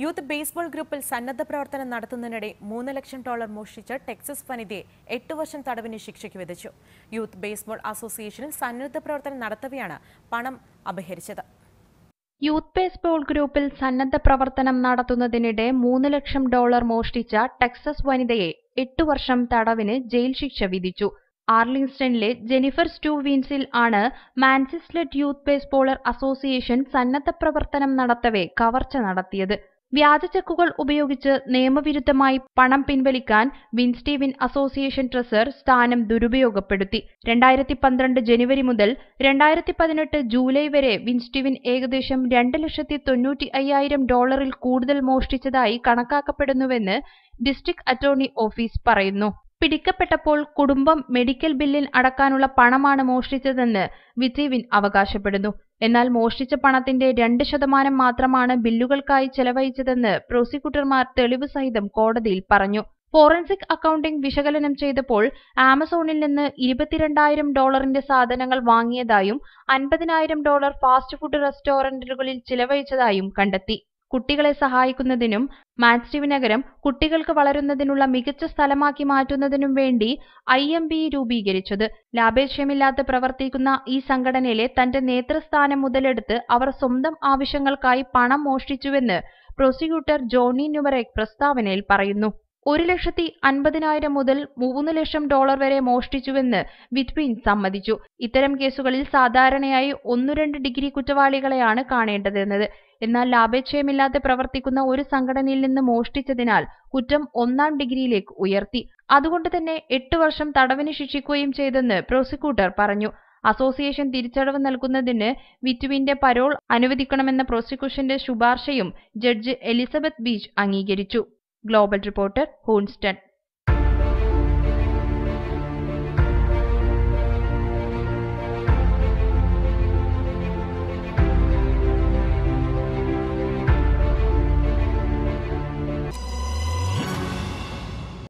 Youth baseball ഗ്രൂപ്പിൽ സന്നദ്ധ പ്രവർത്തനം നടത്തുന്നതിനിടെ മൂന്ന് ലക്ഷം ഡോളർ മോഷ്ടിച്ച ടെക്സസ് വനിതയെ എട്ട് വർഷം തടവിന് ശിക്ഷയ്ക്ക് വിധിച്ചു യൂത്ത് ബേസ്ബോൾ അസോസിയേഷനിൽ സന്നദ്ധ പ്രവർത്തനം നടത്തവെയാണ് പണം അപഹരിച്ചത് യൂത്ത് ബേസ്ബോൾ ഗ്രൂപ്പിൽ സന്നദ്ധ പ്രവർത്തനം നടത്തുന്നതിനിടെ മൂന്ന് ലക്ഷം ഡോളർ മോഷ്ടിച്ച ടെക്സസ് വനിതയെ എട്ട് വർഷം തടവിന് ജയിൽ ശിക്ഷ വിധിച്ചു ആർലിംഗ്സ്റ്റണിലെ ജെനിഫർ സ്റ്റൂ വീൻസിൽ ആണ് മാൻസിസ്ലെറ്റ് യൂത്ത് ബേസ്ബോളർ അസോസിയേഷൻ സന്നദ്ധ പ്രവർത്തനം നടത്തവേ കവർച്ച നടത്തിയത് വ്യാജ ചെക്കുകൾ ഉപയോഗിച്ച് നിയമവിരുദ്ധമായി പണം പിൻവലിക്കാൻ വിൻസ്റ്റീവിൻ അസോസിയേഷൻ ട്രഷർ സ്ഥാനം ദുരുപയോഗപ്പെടുത്തി രണ്ടായിരത്തി പന്ത്രണ്ട് ജനുവരി മുതൽ രണ്ടായിരത്തി പതിനെട്ട് ജൂലൈ വരെ വിൻസ്റ്റീവിൻ ഏകദേശം രണ്ട് ലക്ഷത്തി തൊണ്ണൂറ്റി അയ്യായിരം ഡോളറിൽ കൂടുതൽ മോഷ്ടിച്ചതായി കണക്കാക്കപ്പെടുന്നുവെന്ന് ഡിസ്ട്രിക്ട് അറ്റോർണി ഓഫീസ് പറയുന്നു പിടിക്കപ്പെട്ടപ്പോൾ കുടുംബം മെഡിക്കൽ ബില്ലിൽ അടക്കാനുള്ള പണമാണ് മോഷ്ടിച്ചതെന്ന് വിധിവിൻ അവകാശപ്പെടുന്നു എന്നാൽ മോഷ്ടിച്ച പണത്തിന്റെ രണ്ട് ശതമാനം മാത്രമാണ് ബില്ലുകൾക്കായി ചെലവഴിച്ചതെന്ന് പ്രോസിക്യൂട്ടർമാർ തെളിവ് സഹിതം കോടതിയിൽ പറഞ്ഞു ഫോറൻസിക് അക്കൗണ്ടിംഗ് വിശകലനം ചെയ്തപ്പോൾ ആമസോണിൽ നിന്ന് ഇരുപത്തിരണ്ടായിരം ഡോളറിന്റെ സാധനങ്ങൾ വാങ്ങിയതായും അൻപതിനായിരം ഡോളർ ഫാസ്റ്റ് ഫുഡ് റെസ്റ്റോറന്റുകളിൽ ചിലവഴിച്ചതായും കണ്ടെത്തി കുട്ടികളെ സഹായിക്കുന്നതിനും മാൻസ്റ്റിവ് നഗരം കുട്ടികൾക്ക് വളരുന്നതിനുള്ള മികച്ച സ്ഥലമാക്കി മാറ്റുന്നതിനും വേണ്ടി ഐ എം ബി രൂപീകരിച്ചത് ലാഭേച്ഛമില്ലാതെ പ്രവർത്തിക്കുന്ന ഈ സംഘടനയിലെ തന്റെ നേതൃസ്ഥാനം മുതലെടുത്ത് അവർ സ്വന്തം ആവശ്യങ്ങൾക്കായി പണം മോഷ്ടിച്ചുവെന്ന് പ്രോസിക്യൂട്ടർ ജോണി ന്യൂമറേക് പ്രസ്താവനയിൽ പറയുന്നു ഒരു ലക്ഷത്തി അൻപതിനായിരം മുതൽ മൂന്ന് ലക്ഷം ഡോളർ വരെ മോഷ്ടിച്ചുവെന്ന് വിറ്റ്ബീൻ സമ്മതിച്ചു ഇത്തരം കേസുകളിൽ സാധാരണയായി ഒന്നു രണ്ട് ഡിഗ്രി കുറ്റവാളികളെയാണ് കാണേണ്ടതെന്നത് എന്നാൽ ലാഭേച്ഛയമില്ലാതെ പ്രവർത്തിക്കുന്ന ഒരു സംഘടനയിൽ നിന്ന് മോഷ്ടിച്ചതിനാൽ കുറ്റം ഒന്നാം ഡിഗ്രിയിലേക്ക് ഉയർത്തി അതുകൊണ്ട് തന്നെ എട്ട് വർഷം തടവിന് ശിക്ഷിക്കുകയും ചെയ്തെന്ന് പ്രോസിക്യൂട്ടർ പറഞ്ഞു അസോസിയേഷൻ തിരിച്ചടവ് നൽകുന്നതിന് വിറ്റുവിന്റെ പരോൾ അനുവദിക്കണമെന്ന പ്രോസിക്യൂഷന്റെ ശുപാർശയും ജഡ്ജ് എലിസബത്ത് ബീച്ച് അംഗീകരിച്ചു global reporter Hoonston.